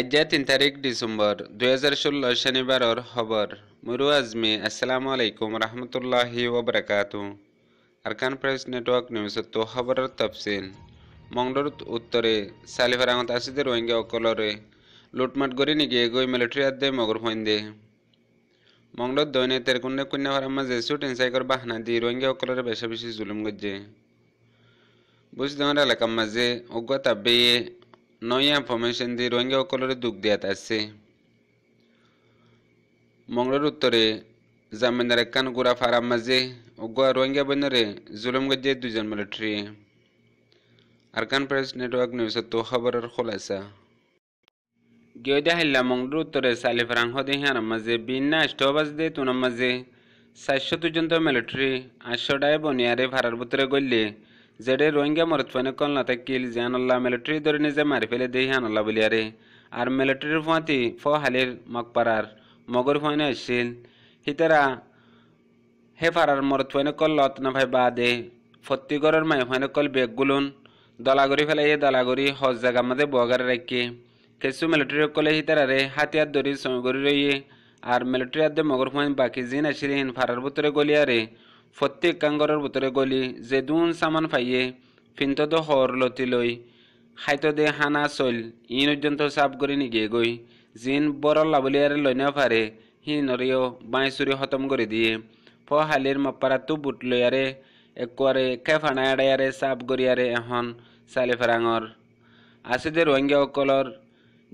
আজ্ঞা তিন তারিখ ডিসেম্বর দুই হাজার ষোলো শনিবারের খবর মুরু আজমি আসসালামু আলাইকুম রহমতুল্লাহি ওবরাকাত আরকান প্রেস নেটওয়ার্ক নিউজত তো খবরের তফসিল মঙ্গলর উত্তরে সালিভারাঙত আসিদে রোহিঙ্গা অকলরে লুটমাট করে নিগে গই মিলিটারি আদে মগর ফইন্দে মংডোর দৈনে তেরকুন্ডে কন্যাভার মাঝে শুটিং সাইকর বাহানা দি রোহিঙ্গা অকলরে বেশা বেশি জুলুম গজ্জে বুঝ দেওয়ার এলাকার মাঝে অজ্ঞতা বেয়ে নয়া ফমেশন দিয়ে রোহিঙ্গা সকলের দুঃখ দিয়াত আছে মঙ্গলের উত্তরে জামিনদার একান গুড়া ফারাম মাঝে অগুয়া রোহিঙ্গা বৈনরে জুলুম গজিয়ে দুজন military Arakan press network news তো খবরের খোলাসা গেদা হাল্লা মঙ্গলের উত্তরে সালিফ রাংহদে হার মাঝে বিন্না স্টবাজ দে তুনার মাঝে চারশো দুজন তো মিলিটারি আটশো ডায় বনিয়ারে ভাড়ার ভিতরে গল্লে জেডে রোহিঙ্গা মরতফানে কলনাতে কিল জিয়ানুল্লাহ মিলিটারি ধরে নিজে মারি ফেলে দেই হানুল্লাহ বলিয়ারে আর মিলিটারির ফুঁয়াতি ফ হালির মকপাড়ার মগর ফুঁয়ানে আসছিল হিতারা হে ফারার মরতফানে কল লত না ভাই বাদে ফত্তিগড়ের মাই ফুঁয়ানে কল বেগ গুলুন দলাগরি ফেলে এ দলাগরি হজ জায়গা মাঝে বগারে রাখি কিছু মিলিটারি কলে হিতারারে হাতিয়ার ধরি সঙ্গরি রইয়ে আর মিলিটারি আদে মগর ফুঁয়ান বাকি জিন আসিলেন ফারার ভিতরে গলিয়ারে ফত্তেক কাংগৰৰ বুটৰে গলি যে দোন চামান ফাইয়ে ফিন্তদ হৰ লতি লৈ খাইত দে হানা চল ইন অত্যন্ত চাফ কৰি নিগিয়ে গৈ জিন বৰ লাবলীয়াৰে লৈ নাফাৰে সি নৰিও বাই চুৰি খতম কৰি দিয়ে ফ হালিৰ মপাৰাটো বুট লৈয়াৰে একোৱাৰে খেফানা এডায়াৰে চাফ গৰিয়াৰে এখন চালি ফেৰাঙৰ আছে দে ৰোহিংগীয়াসকলৰ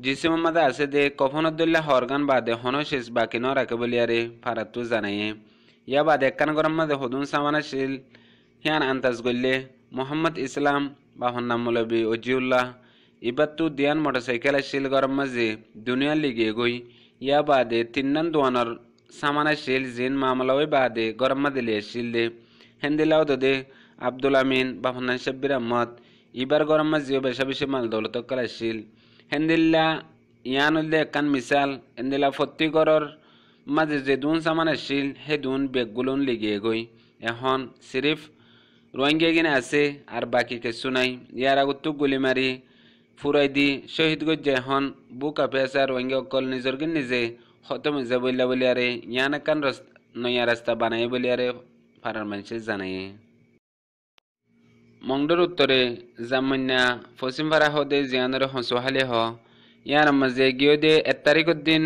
যিচিমাদা আছে দে কফনত দলিলা হৰগান বা দেহনৰ চেচ বাকী নৰাকে বলিয়াৰে ফাৰাটো জানায়ে ya ba de kan goramma de hudun samana shil hiyan antas golle muhammad islam ba honna mulabi ojiullah ibattu diyan motorcycle shil goramma je duniya lige goi ya ba de tinnan duanar samana shil jin mamalawi ba de goramma de le shil de hendilaw do de Abdul আমিন বা হন্নান শাব্বির আহমদ ইবার গরম্মা জিও বেশা বেশি মাল দৌলত করা শিল হেন্দিল্লা ইয়ানুল্লে একান মিসাল এন্দিল্লা ফত্তিগরর মাঝে যে দুন সামানের শিল হে দুন বেগগুলন লেগিয়ে গই এখন সিরিফ রোহিঙ্গা কিনে আছে আর বাকি কিছু নাই ইয়ার আগত গুলি মারি ফুরাই দি শহীদ গজ্জা এখন বুক আপে আছে রোহিঙ্গা অকল নিজর নিজে খতম হয়ে যা বললা বলি আরে ইয়ান একান নয়া রাস্তা বানাই বলি আরে পাড়ার মানুষে জানাই মংডর উত্তরে জামান্যা পশ্চিম পাড়া হদে জিয়ানরে হঁসো হ ইয়ার মাঝে গিয়ে দে এক তারিখের দিন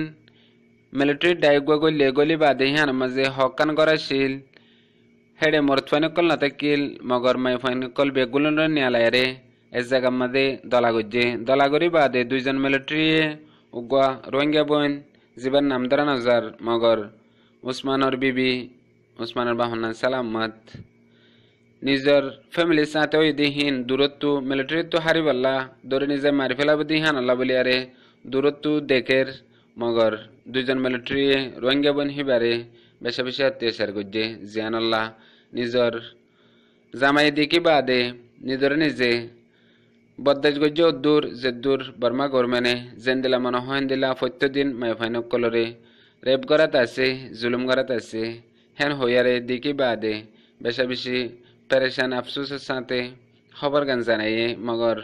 military daigwago legoli badihan maze hokkan gora shil hede mortfanikol natakil magor maifanikol begulunro nialayre ez jaga maze dolagujje dolagori bade duijon military ugwa rohingya boin ziban namdara nazar magor usmanor bibi usmanor bahunnan salamat নিজের ফ্যামিলির সাথে ওই দিহীন দূরত্ব military তো হারিবাল্লা ধরে নিজে মারি ফেলাবো দিহান আল্লাহ বলিয়ারে দূরত্ব দেখের মগর দুজন দুইজন মিলিটাৰীয়ে ৰোহিংগা বনশীবাৰে বেচা বেছি অত্যাচাৰ কৰিছে জিয়ানাল্লাহ নিজৰ জামাই দিকে বাদে নিজৰে নিজে বদাজ গজ্য দূৰ যে দূৰ বৰ্মা গৰমেনে যেন দিলা মন হেন দিলা ফত্যদিন মাইফাইনকলৰে ৰেপ কৰাত আছে জুলুম কৰাত আছে হেন হৈয়াৰে দিকে বাদে বেচা বেছি পেরেশান আফসুসের সাথে খবর গান জানাইয়ে মগর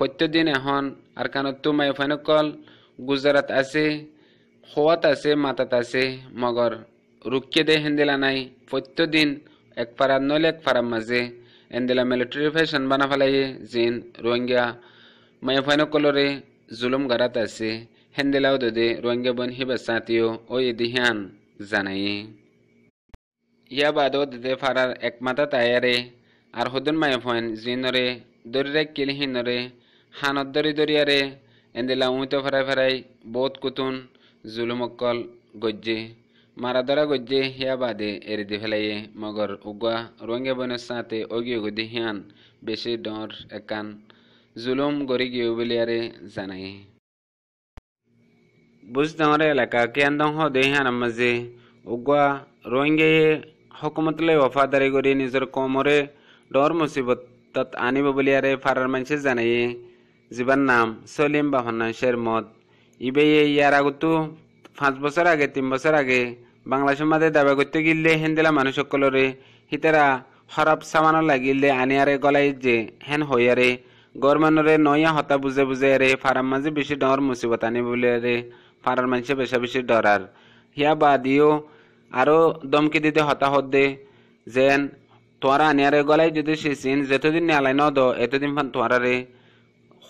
ফত্যদিন এখন আর কানত তো মাইফাইনকল গুজরাট আছে হওয়াত আছে মাতাত আছে মগর রুকিয়ে দে হেন্দেলা নাই প্রত্যেকদিন এক পাড়ার নইলে এক পাড়ার মাঝে এন্দেলা মিলিটারি ফ্যাশন বানা ফেলাইয়ে জিন রোহিঙ্গা মায়াফানো কলরে জুলুম গারাত আছে হেন্দেলাও দে রোহিঙ্গা বন হিবা সাঁতিও ও এদিহান জানাই ইয়া বাদও দে ফারার এক মাতা তায়ারে আর হদন মায়াফান জিনরে দরিরে কিলহিনরে হানত দরি দরিয়ারে এন্দেলা উঁতো ফেরাই ফেরাই বোধ কুতুন জুলুমকল গজ্জে মারাদারা গজ্জে হিয়া বাদে এর দি ফেলাইয়ে মগর উগা রঙে বনে সাঁতে অগিয় গদি হিয়ান বেশি ডর একান জুলুম গড়ি গিয়ে বলিয়ারে জানাই বুঝ ডরে এলাকা কেন দং হিয়ান মাঝে উগুয়া রোহিঙ্গে হকুমতলে ওফাদারি করে নিজের কমরে ডর মুসিবত তৎ আনিব বলিয়ারে ফারার মানুষে জানাই জীবন নাম সলিম বাহন শের মত ইবেয়ে ইয়ার আগতো পাঁচ বছর আগে তিন বছর আগে বাংলা মাঝে দাবা করতে গিললে হেন্দেলা মানুষ সকলরে হিতারা হরপ সামানো লাগিলে আনিয়ারে গলাই যে হেন হইয়ারে গরমানরে নয়া হতা বুঝে বুঝে রে ফারার মাঝে বেশি ডর মুসিবত আনি বলে রে ফারার মানুষে বেশা বেশি ডরার হিয়া বা দিও আরও দমকি দিতে হতাহত দে যেন তোয়ারা আনিয়ারে গলাই যদি সে চিন যেতদিন নেয়ালাই নদ এতদিন ফান তোয়ারা রে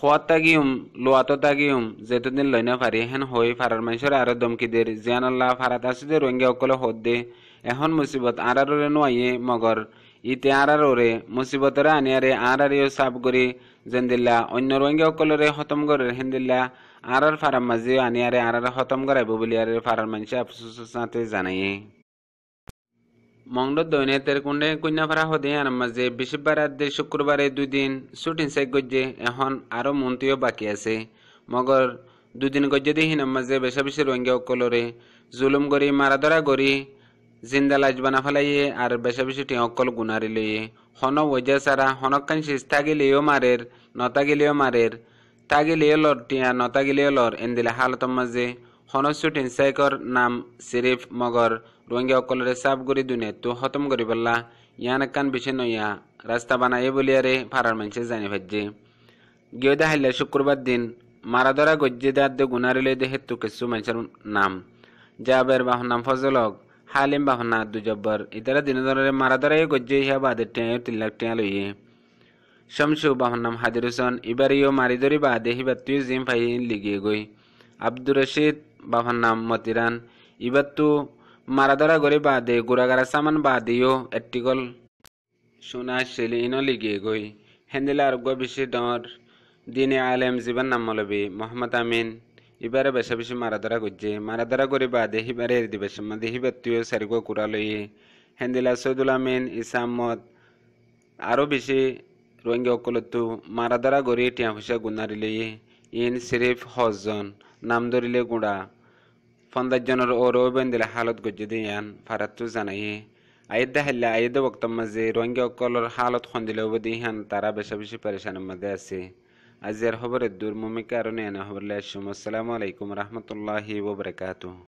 হওয়ার তাগিউম লোয়াতো তাগিউম যেতদিন লইনা পারি হেন হৈ ফারার মানুষের আরো দমকিদের জিয়ানাল্লাহ ফারাত আসিদে রোহিঙ্গা অকলে হদ দে এখন মুসিবত আরারে নোয়াইয়ে মগর ইতে আরারে মুসিবতরে আনিয়ারে আরারিও সাফ করি দিল্লা অন্য রোহিঙ্গা অকলরে হতম করে হেন্দিল্লা আরার ফারার মাঝে আনিয়ারে আরারে হতম করাইব বলিয়ারে ফারার মানুষে আফসোসের সাথে জানাইয়ে মংডত দৈনেতের কোনে কন্যাফারা হদে আর মাঝে বৃহস্পতিবার দে শুক্রবারে দুই দিন শুটিং শেষ গজ্জে এখন আরও মন্ত্রীও বাকি আছে মগর দুদিন গজ্জে দিহীন মাঝে বেশা বেশি রোহিঙ্গা অকলরে জুলুম গরি মারাধরা গরি জিন্দা লাজ বানা ফেলাইয়ে আর বেশা বেশি টিহকল গুণারি লইয়ে হন ওজা সারা হনকান শেষ থাকিলেও মারের নতা গেলেও মারের তাগিলেও লর টিয়া নতা গেলেও লর এন্দিলা হালত মাঝে হন শুটিং সাইকর নাম সিরিফ মগর ডোঙ্গি অকলরে সাপ গরি দুনে তো হতম গরি বললা ইয়ান কান বিছে নইয়া রাস্তা বানাইয়ে বলিয়ারে ফারার মানুষে জানি ভাজ্যে গিয়ে হাইলে শুক্রবার দিন মারা ধরা গজ্জে দাঁত দে গুনারিলে দে হেতু কিছু মানুষের নাম জাবের বাহন নাম ফজলক হালিম বাহন না দুজব্বর ইতারা দিন ধরে মারা ধরা গজ্জে ইহা বাদে টেঁয়ে তিন লাখ টেঁয়া লইয়ে শমশু বাহন নাম হাদির হোসেন এবার ইও মারি ধরি বাদে হিবার তুই জিম ফাইন লিগিয়ে গই আব্দুর রশিদ বাহন নাম মতিরান ইবার তো মারাধরা করে বাদে গুড়াগাড়া সামান বাদিও এটিকল সোনা শিলি ইনো লিগিয়ে গই হেন্দিলা আরোগ্য বেশি ডর দিনে আলেম জীবন নাম মলবি মোহাম্মদ আমিন ইবারে বেশা বেশি মারাধরা করছে মারাধরা করে বাদে হিবারে এর দিবে সম্বন্ধে হিবার তুইও সারিগো কুড়া লইয়ে হেন্দিলা সৈদুল আমিন ইসামত আরও বেশি রোহিঙ্গা অকলতো মারাধরা করে টিয়া ফুসা গুণারিলে ইন সিরিফ হজন নাম ধরিলে গুঁড়া fondajanar oro bendila xaalad gojedeyan faratuzanaye ayadda hella ayadda waqtamaze ronge okolor xaalad xondilowadihan tara beshabishi parishanamagase azer hobare dur mumikaronena hobarlashum assalamu alaikum warahmatullahi wabarakatuh